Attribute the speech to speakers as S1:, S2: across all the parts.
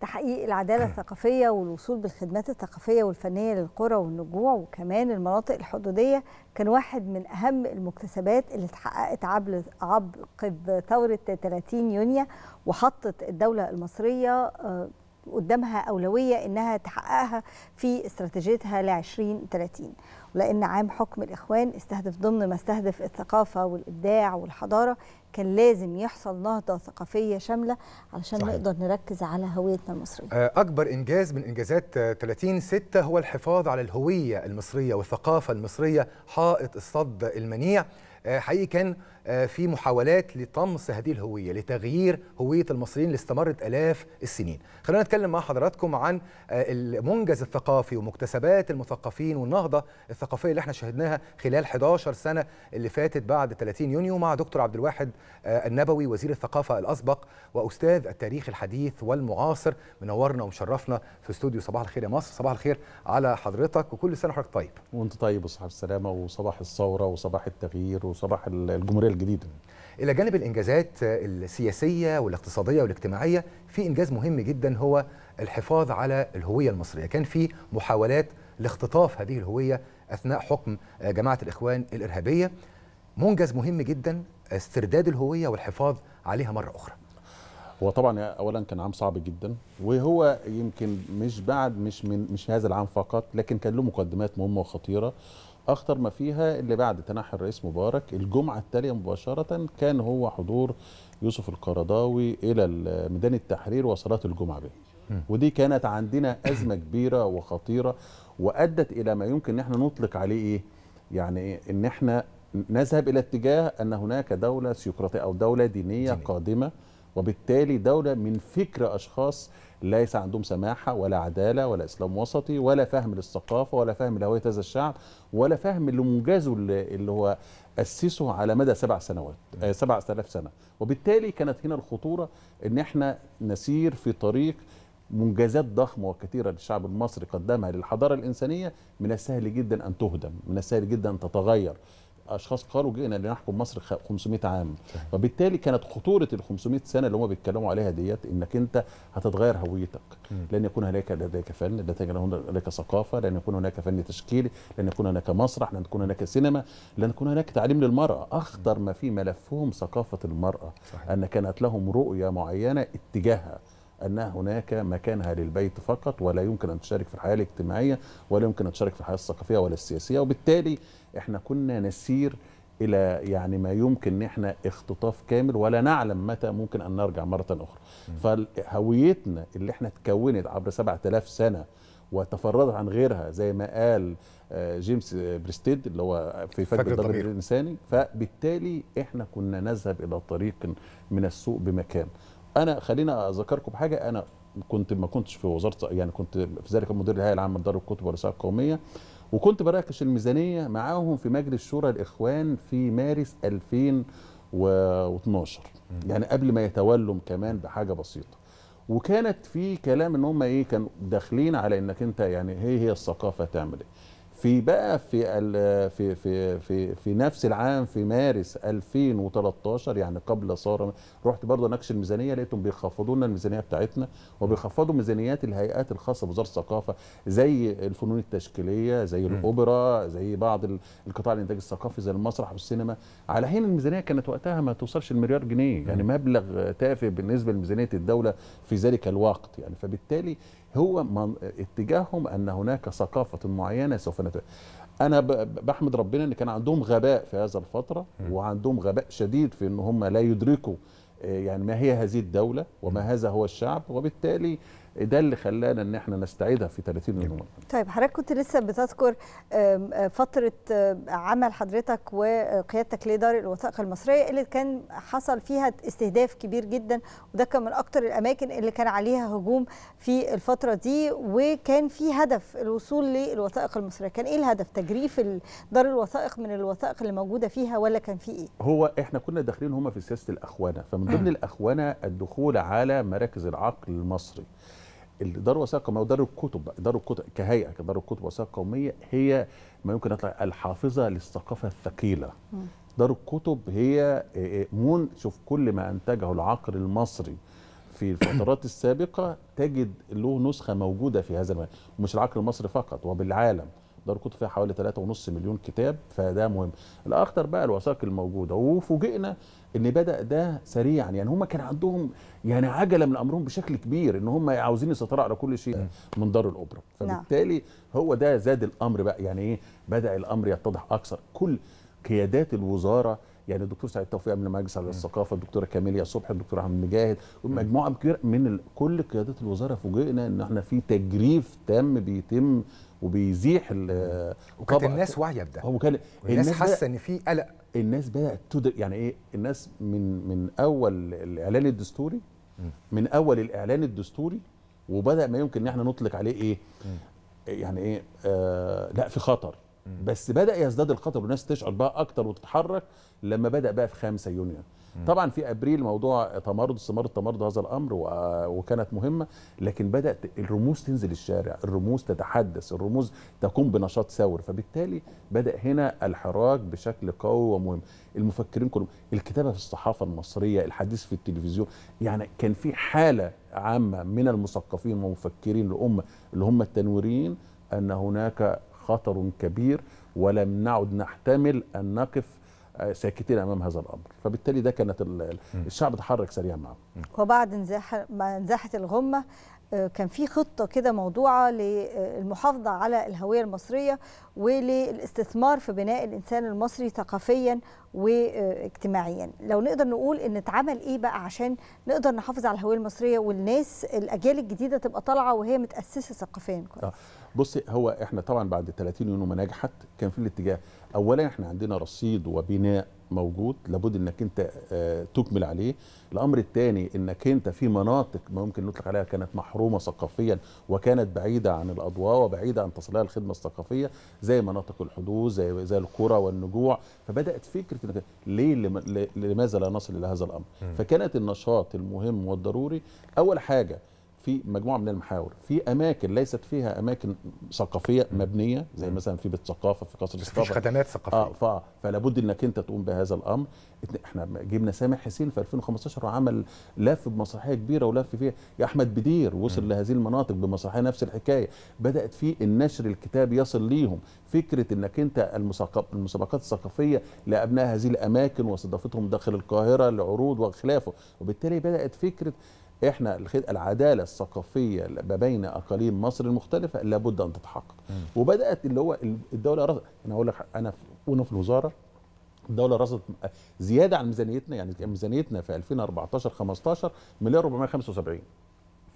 S1: تحقيق العدالة الثقافية والوصول بالخدمات الثقافية والفنية للقرى والنجوع وكمان المناطق الحدودية كان واحد من أهم المكتسبات اللي اتحققت عقب ثورة 30 يونيو وحطت الدولة المصرية آه، قدامها أولوية إنها تحققها في استراتيجيتها لعشرين 2030 ولأن عام حكم الإخوان استهدف ضمن ما استهدف الثقافة والإبداع والحضارة كان لازم يحصل نهضة ثقافية شاملة علشان صحيح. نقدر نركز على هويتنا المصرية
S2: آه، أكبر إنجاز من إنجازات 30 آه، ستة هو الحفاظ على الهوية المصرية والثقافة المصرية حائط الصد المنيع آه، حقيقي كان آه، في محاولات لطمس هذه الهويه لتغيير هويه المصريين اللي استمرت الاف السنين خلونا نتكلم مع حضراتكم عن آه، المنجز الثقافي ومكتسبات المثقفين والنهضه الثقافيه اللي احنا شهدناها خلال 11 سنه اللي فاتت بعد 30 يونيو مع دكتور عبد الواحد النبوي وزير الثقافه الاسبق واستاذ التاريخ الحديث والمعاصر منورنا ومشرفنا في استوديو صباح الخير يا مصر صباح الخير على حضرتك وكل سنه وحضرتك طيب وانت طيب وصحة السلامه وصباح الثوره وصباح التغيير صباح الجمهوريه الجديده الى جانب الانجازات السياسيه والاقتصاديه والاجتماعيه في انجاز مهم جدا هو الحفاظ على الهويه المصريه كان في محاولات لاختطاف هذه الهويه اثناء حكم جماعه الاخوان الارهابيه منجز مهم جدا
S3: استرداد الهويه والحفاظ عليها مره اخرى هو طبعا اولا كان عام صعب جدا وهو يمكن مش بعد مش من مش هذا العام فقط لكن كان له مقدمات مهمه وخطيره اخطر ما فيها اللي بعد تنحي الرئيس مبارك الجمعه التاليه مباشره كان هو حضور يوسف القرضاوي الى ميدان التحرير وصلاه الجمعه به ودي كانت عندنا ازمه كبيره وخطيره وادت الى ما يمكن ان احنا نطلق عليه ايه يعني ان احنا نذهب الى اتجاه ان هناك دوله سيقراطيه او دوله دينيه, دينية. قادمه وبالتالي دولة من فكر أشخاص ليس عندهم سماحة ولا عدالة ولا إسلام وسطي ولا فهم للثقافة ولا فهم لهوية هذا الشعب ولا فهم لمنجزه اللي هو أسسه على مدى سبع سنوات آه، سبع آلاف سنة وبالتالي كانت هنا الخطورة إن إحنا نسير في طريق منجزات ضخمة وكثيرة للشعب المصري قدمها للحضارة الإنسانية من السهل جدا أن تهدم من السهل جدا أن تتغير اشخاص قالوا جئنا لنحكم مصر 500 عام وبالتالي كانت خطوره ال 500 سنه اللي هم بيتكلموا عليها ديت انك انت هتتغير هويتك لن يكون هناك لديك فن لن يكون هناك ثقافه لن يكون هناك فن تشكيلي لن يكون هناك مسرح لن تكون هناك سينما لن يكون هناك تعليم للمراه اخطر ما في ملفهم ثقافه المراه صحيح. ان كانت لهم رؤيه معينه اتجاهها أن هناك مكانها للبيت فقط ولا يمكن أن تشارك في الحياة الاجتماعية ولا يمكن أن تشارك في الحياة الثقافية ولا السياسية وبالتالي احنا كنا نسير الى يعني ما يمكن ان احنا اختطاف كامل ولا نعلم متى ممكن ان نرجع مره اخرى فهويتنا اللي احنا اتكونت عبر 7000 سنه وتفردت عن غيرها زي ما قال آه، جيمس بريستيد اللي هو في فجر الضمير الانساني فبالتالي احنا كنا نذهب الى طريق من السوء بمكان انا خلينا اذكركم بحاجه انا كنت ما كنتش في وزاره يعني كنت في ذلك مدير الهيئه العامه لدار الكتب والرسائل القوميه وكنت براكش الميزانيه معاهم في مجلس شورى الاخوان في مارس 2012 يعني قبل ما يتولم كمان بحاجه بسيطه وكانت في كلام ان هم ايه كانوا داخلين على انك انت يعني هي إيه، هي الثقافه تعمل ايه في بقى في في في في, في نفس العام في مارس 2013 يعني قبل صار رحت برضه اناقش الميزانيه لقيتهم بيخفضوا لنا الميزانيه بتاعتنا وبيخفضوا ميزانيات الهيئات الخاصه بوزاره الثقافه زي الفنون التشكيليه زي الاوبرا زي بعض القطاع الانتاج الثقافي زي المسرح والسينما على حين الميزانيه كانت وقتها ما توصلش المليار جنيه يعني مبلغ تافه بالنسبه لميزانيه الدوله في ذلك الوقت يعني فبالتالي هو من اتجاههم ان هناك ثقافه معينه سوف نتبقى. انا بحمد ربنا ان كان عندهم غباء في هذا الفتره وعندهم غباء شديد في ان هم لا يدركوا آه، يعني ما هي هذه الدوله وما هذا هو الشعب وبالتالي ده اللي خلانا ان احنا نستعيدها في 30 يوم
S1: طيب حضرتك كنت لسه بتذكر آه، فتره عمل حضرتك وقيادتك لدار الوثائق المصريه اللي كان حصل فيها استهداف كبير جدا وده كان من اكثر الاماكن اللي كان عليها هجوم في الفتره دي وكان في هدف الوصول للوثائق المصريه كان ايه الهدف تجريف دار الوثائق من الوثائق اللي موجوده فيها ولا كان في ايه
S3: هو احنا كنا داخلين هما في سياسه الاخوانه فمن ضمن الاخوانه الدخول على مراكز العقل المصري الاداره الوثائق القوميه ودار الكتب دار الكتب كهيئه كدار الكتب والوثائق القوميه هي ما يمكن يطلع الحافظه للثقافه الثقيله دار الكتب هي إيه، إيه، شوف كل ما انتجه العقل المصري في الفترات السابقه تجد له نسخه موجوده في هذا المكان ومش العقل المصري فقط وبالعالم دار الكتب فيها حوالي 3.5 مليون كتاب فده مهم الاخطر بقى الوثائق الموجوده وفوجئنا ان بدا ده سريعا يعني هم كان عندهم يعني عجله من امرهم بشكل كبير ان هم عاوزين يسيطروا على كل شيء من دار الاوبرا نعم. فبالتالي هو ده زاد الامر بقى يعني ايه بدا الامر يتضح اكثر كل قيادات الوزاره يعني الدكتور سعيد توفيق من مجلس الثقافه الدكتوره كاميليا صبحي الدكتور احمد مجاهد مجموعه كبيره من كل قيادات الوزاره فوجئنا ان احنا في تجريف تام بيتم وبيزيح وكانت الناس واعيه بده وكان الناس حاسه ان في قلق الناس بدات تدرك يعني ايه الناس من من اول الاعلان الدستوري من اول الاعلان الدستوري وبدا ما يمكن ان احنا نطلق عليه ايه يعني ايه آه لا في خطر بس بدا يزداد الخطر والناس تشعر بقى اكتر وتتحرك لما بدا بقى في 5 يونيو طبعا في ابريل موضوع تمرد استمر التمرد هذا الامر وكانت مهمه لكن بدات الرموز تنزل الشارع الرموز تتحدث الرموز تقوم بنشاط ثوري فبالتالي بدا هنا الحراك بشكل قوي ومهم المفكرين كلهم الكتابه في الصحافه المصريه الحديث في التلفزيون يعني كان في حاله عامه من المثقفين والمفكرين الامه اللي هم التنويريين ان هناك خطر كبير ولم نعد نحتمل أن نقف آه، ساكتين امام هذا الامر فبالتالي ده كانت الشعب تحرك سريعا معه
S1: وبعد انزاح ما انزاحت الغمه آه، كان في خطه كده موضوعه للمحافظه آه، على الهويه المصريه وللاستثمار في بناء الانسان المصري ثقافيا واجتماعيا لو نقدر نقول ان اتعمل ايه بقى عشان نقدر نحافظ على الهويه المصريه والناس الاجيال الجديده تبقى طالعه وهي متاسسه ثقافيا
S3: كويس بص هو احنا طبعا بعد 30 يونيو ما نجحت كان في الاتجاه اولا احنا عندنا رصيد وبناء موجود لابد انك انت آه، تكمل عليه الامر الثاني انك انت في مناطق ممكن نطلق عليها كانت محرومه ثقافيا وكانت بعيده عن الاضواء وبعيده عن تصلها الخدمه الثقافيه زي مناطق الحدود زي زي القرى والنجوع فبدات فكره انك ليه لماذا لا نصل الى هذا الامر فكانت النشاط المهم والضروري اول حاجه في مجموعه من المحاور في اماكن ليست فيها اماكن ثقافيه مبنيه زي مثلا في بيت ثقافه في قصر الثقافه مفيش خدمات ثقافيه اه فلا بد انك انت تقوم بهذا الامر احنا جبنا سامح حسين في 2015 وعمل لف بمسرحيه كبيره ولف فيها يا احمد بدير وصل م. لهذه المناطق بمسرحيه نفس الحكايه بدات في النشر الكتاب يصل ليهم فكره انك انت المسابقات الثقافيه لابناء هذه الاماكن واستضافتهم داخل القاهره لعروض وخلافه وبالتالي بدات فكره احنا العداله الثقافيه ما بين اقاليم مصر المختلفه لابد ان تتحقق وبدات اللي هو الدوله رصد انا اقول لك انا وانا في الوزاره الدوله رصدت زياده عن ميزانيتنا يعني ميزانيتنا في 2014 15 مليار 475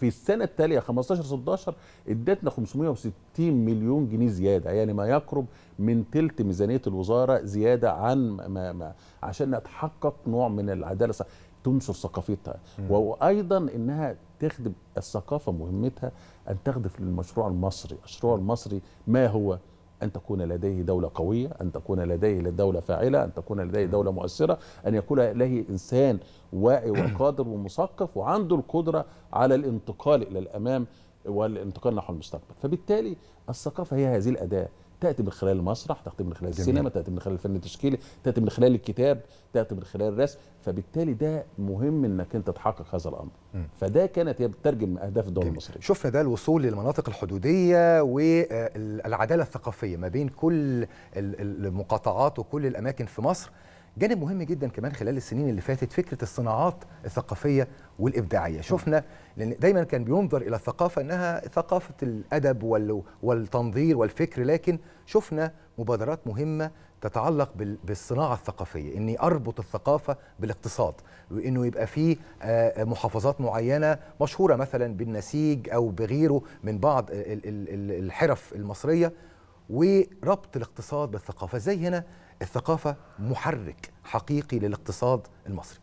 S3: في السنه التاليه 15 16 ادتنا 560 مليون جنيه زياده يعني ما يقرب من ثلث ميزانيه الوزاره زياده عن ما ما عشان نتحقق نوع من العداله تنشر ثقافتها وايضا انها تخدم الثقافه مهمتها ان تخدم للمشروع المصري، المشروع المصري ما هو؟ ان تكون لديه دوله قويه، ان تكون لديه دوله فاعله، ان تكون لديه دوله مؤثره، ان يكون لديه انسان واعي وقادر ومثقف وعنده القدره على الانتقال الى الامام والانتقال نحو المستقبل، فبالتالي الثقافه هي هذه الاداه تاتي من خلال المسرح تاتي من خلال السينما تاتي من خلال الفن التشكيلي تاتي من خلال الكتاب تاتي من خلال الرسم فبالتالي ده مهم انك انت تحقق هذا الامر فده كانت هي بترجم اهداف
S2: الدوله المصريه شفنا ده الوصول للمناطق الحدوديه والعداله الثقافيه ما بين كل المقاطعات وكل الاماكن في مصر جانب مهم جدا كمان خلال السنين اللي فاتت فكره الصناعات الثقافيه والابداعيه شفنا لان دايما كان بينظر الى الثقافه انها ثقافه الادب والتنظير والفكر لكن شفنا مبادرات مهمه تتعلق بالصناعه الثقافيه اني اربط الثقافه بالاقتصاد وانه يبقى في آه، آه، محافظات معينه مشهوره مثلا بالنسيج او بغيره من بعض الحرف المصريه وربط الاقتصاد بالثقافه زي هنا الثقافه محرك حقيقي للاقتصاد
S3: المصري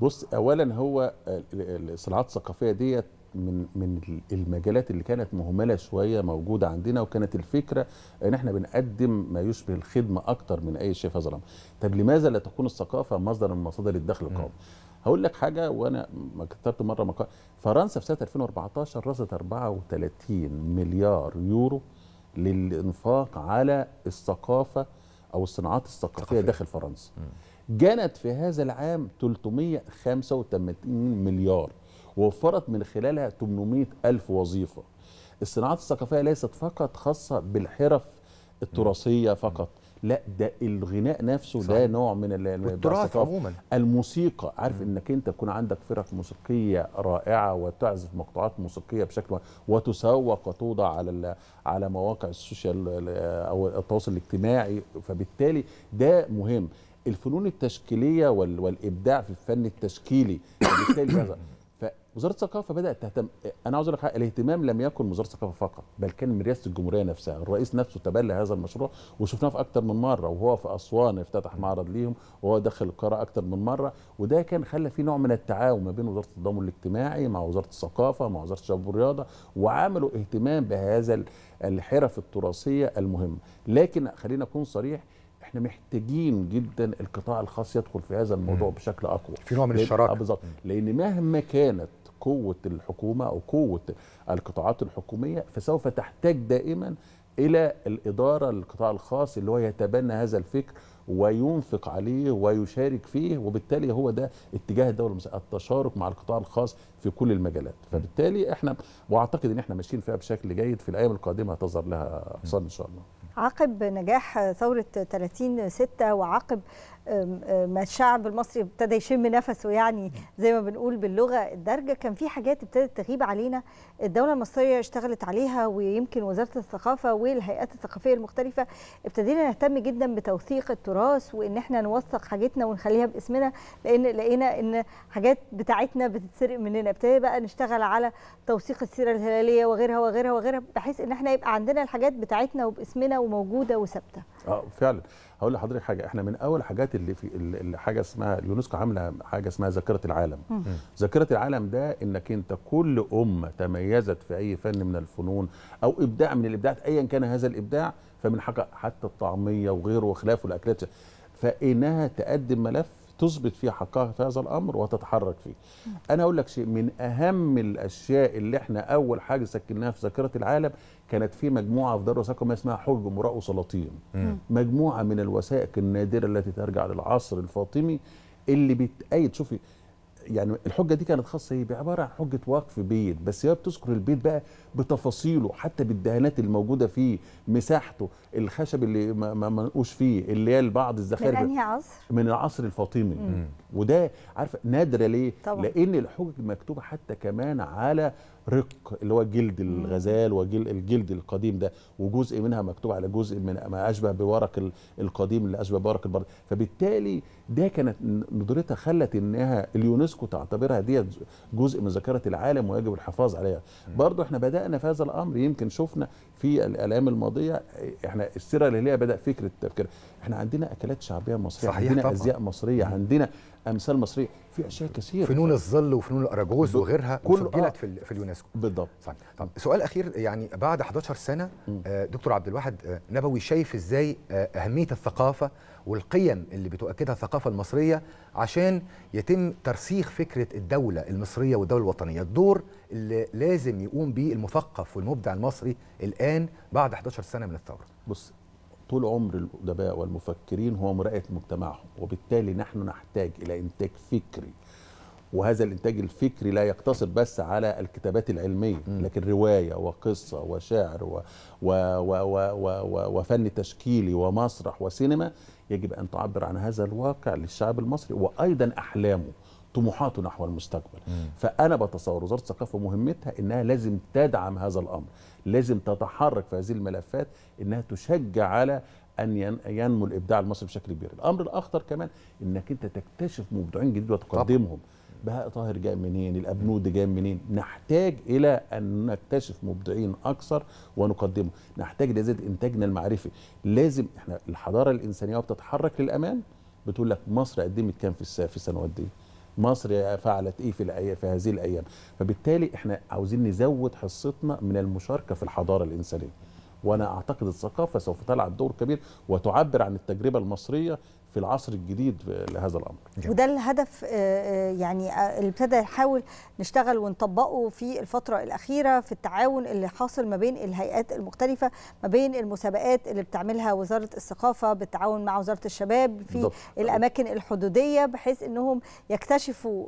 S3: بص اولا هو الصناعات الثقافيه ديت من من المجالات اللي كانت مهمله شويه موجوده عندنا وكانت الفكره ان احنا بنقدم ما يشبه الخدمه اكتر من اي شيء فظلم طب لماذا لا تكون الثقافه مصدر من مصادر الدخل القومي هقول لك حاجه وانا كتبت مره مقال فرنسا في سنه 2014 رصدت 34 مليار يورو للانفاق على الثقافه او الصناعات الثقافيه داخل فرنسا جنت في هذا العام 385 مليار ووفرت من خلالها 800 ألف وظيفة الصناعات الثقافية ليست فقط خاصة بالحرف التراثية فقط لا ده الغناء نفسه صحيح. ده نوع من التراث عموما الموسيقى عارف مم. انك انت تكون عندك فرق موسيقيه رائعه وتعزف مقطوعات موسيقيه بشكل وتسوق وتوضع على على مواقع السوشيال آه، او التواصل الاجتماعي فبالتالي ده مهم الفنون التشكيليه والابداع في الفن التشكيلي بالتالي وزاره الثقافه بدات تهتم انا عاوز اقول الاهتمام لم يكن وزاره الثقافه فقط بل كان من رئاسه الجمهوريه نفسها الرئيس نفسه تبلى هذا المشروع وشفناه في اكتر من مره وهو في اسوان افتتح معرض ليهم وهو دخل القاهره اكتر من مره وده كان خلى في نوع من التعاون ما بين وزاره التضامن الاجتماعي مع وزاره الثقافه مع وزاره الشباب والرياضه وعملوا اهتمام بهذا الحرف التراثيه المهمه لكن خلينا اكون صريح احنا محتاجين جدا القطاع الخاص يدخل في هذا الموضوع بشكل اقوى في نوع من الشراكه بالظبط لان مهما كانت قوه الحكومه او قوه القطاعات الحكوميه فسوف تحتاج دائما الى الاداره للقطاع الخاص اللي هو يتبنى هذا الفكر وينفق عليه ويشارك فيه وبالتالي هو ده اتجاه الدوله المصريه التشارك مع القطاع الخاص في كل المجالات فبالتالي احنا واعتقد ان احنا ماشيين فيها بشكل جيد في الايام القادمه هتظهر لها حصان ان شاء الله
S1: عقب نجاح ثورة 30 ستة وعقب ما الشعب المصري ابتدى يشم نفسه يعني زي ما بنقول باللغه الدارجه كان في حاجات ابتدت تغيب علينا الدوله المصريه اشتغلت عليها ويمكن وزاره الثقافه والهيئات الثقافيه المختلفه ابتدينا نهتم جدا بتوثيق التراث وان احنا نوثق حاجتنا ونخليها باسمنا لان لقينا ان حاجات بتاعتنا بتتسرق مننا ابتدينا بقى نشتغل على توثيق السيره الهلاليه وغيرها وغيرها وغيرها بحيث ان احنا يبقى عندنا الحاجات بتاعتنا وباسمنا وموجوده وثابته
S3: اه فعلا هقول لحضرتك حاجه احنا من اول حاجات اللي في اللي حاجه اسمها اليونسكو عامله حاجه اسمها ذاكره العالم ذاكره العالم ده انك انت كل امه تميزت في اي فن من الفنون او ابداع من الابداعات ايا كان هذا الابداع فمن حق حتى الطعميه وغيره وخلافه الاكلات فانها تقدم ملف تثبت فيه حقها في هذا الامر وتتحرك فيه. انا اقول لك شيء من اهم الاشياء اللي احنا اول حاجه سكناها في ذاكره العالم كانت في مجموعه في دار الوثائق ما اسمها حج امراء وسلاطين. مجموعه من الوثائق النادره التي ترجع للعصر الفاطمي اللي بتأيد شوفي يعني الحجه دي كانت خاصه ايه بعباره عن حجه وقف بيت بس هي بتذكر البيت بقى بتفاصيله حتى بالدهانات الموجوده فيه مساحته الخشب اللي منقوش فيه اللي هي بعض الزخارف من انهي عصر من العصر الفاطمي وده عارفه نادره ليه طبعا. لان الحجج مكتوبه حتى كمان على رق اللي هو جلد الغزال وجلد الجلد القديم ده وجزء منها مكتوب على جزء من ما اشبه بورق القديم اللي اشبه بورق البرد فبالتالي ده كانت ندرتها خلت انها اليونسكو تعتبرها ديت جزء من ذاكره العالم ويجب الحفاظ عليها برضه احنا بدانا في هذا الامر يمكن شفنا في الايام الماضيه احنا السيره الليليه بدا فكره التفكير احنا عندنا اكلات شعبيه مصريه صحيح عندنا طبعا. ازياء مصريه عندنا امثال مصريه في اشياء كثيره فنون الظل وفنون الاراجوز وغيرها سجلت آه. في, في اليونسكو
S2: بالضبط صحيح. طب سؤال اخير يعني بعد 11 سنه آه، دكتور عبد الواحد آه، نبوي شايف ازاي آه، اهميه الثقافه والقيم اللي بتؤكدها الثقافه المصريه عشان يتم ترسيخ فكره الدوله المصريه والدوله الوطنيه الدور اللي
S3: لازم يقوم به المثقف والمبدع المصري الان بعد 11 سنه من الثوره بص طول عمر الادباء والمفكرين هو مراقبه مجتمعهم وبالتالي نحن نحتاج الى انتاج فكري وهذا الانتاج الفكري لا يقتصر بس على الكتابات العلميه لكن روايه وقصه وشعر و و و و و و وفن تشكيلي ومسرح وسينما يجب ان تعبر عن هذا الواقع للشعب المصري وايضا احلامه طموحاته نحو المستقبل م. فانا بتصور وزاره الثقافه مهمتها انها لازم تدعم هذا الامر لازم تتحرك في هذه الملفات انها تشجع على ان ينمو الابداع المصري بشكل كبير الامر الاخطر كمان انك انت تكتشف مبدعين جديد وتقدمهم طبعا. بهاء طاهر جاء منين الأبنود جاء منين نحتاج إلى أن نكتشف مبدعين أكثر ونقدمه نحتاج لزيادة إنتاجنا المعرفي لازم إحنا الحضارة الإنسانية بتتحرك للأمام بتقول لك مصر قدمت إيه كام في السنوات دي مصر فعلت ايه في الأي... في هذه الايام فبالتالي احنا عاوزين نزود حصتنا من المشاركه في الحضاره الانسانيه وانا اعتقد الثقافه سوف تلعب دور كبير وتعبر عن التجربه المصريه في العصر الجديد لهذا الامر جميل. وده
S1: الهدف آه، آه، يعني آه، اللي ابتدى نحاول نشتغل ونطبقه في الفتره الاخيره في التعاون اللي حاصل ما بين الهيئات المختلفه ما بين المسابقات اللي بتعملها وزاره الثقافه بالتعاون مع وزاره الشباب في بالضبط. الاماكن الحدوديه بحيث انهم يكتشفوا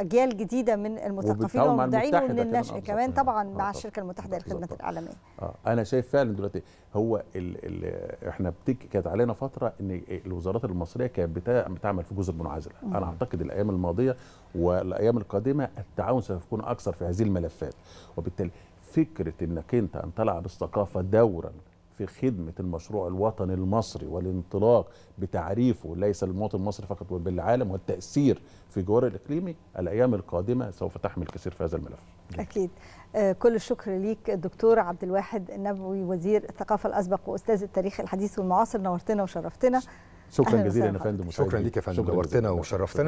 S1: اجيال جديده من المثقفين والمبدعين ومن النشء كمان, كمان طبعا مع الشركه المتحده للخدمات الاعلاميه
S3: آه. انا شايف فعلا دلوقتي هو ال ال احنا بتك كانت علينا فتره ان الوزارات الم المصريه كانت بتعمل في جزر منعزله انا اعتقد الايام الماضيه والايام القادمه التعاون سيكون اكثر في هذه الملفات وبالتالي فكره انك انت ان تلعب الثقافه دورا في خدمة المشروع الوطني المصري والانطلاق بتعريفه ليس للمواطن المصري فقط بل بالعالم والتأثير في جوار الإقليمي الأيام القادمة سوف تحمل كثير في هذا الملف
S1: أكيد آه، كل الشكر ليك الدكتور عبد الواحد النبوي وزير الثقافة الأسبق وأستاذ التاريخ الحديث والمعاصر نورتنا وشرفتنا
S2: شكرا جزيلا يا فندم شكرا ليك يا فندم نورتنا وشرفتنا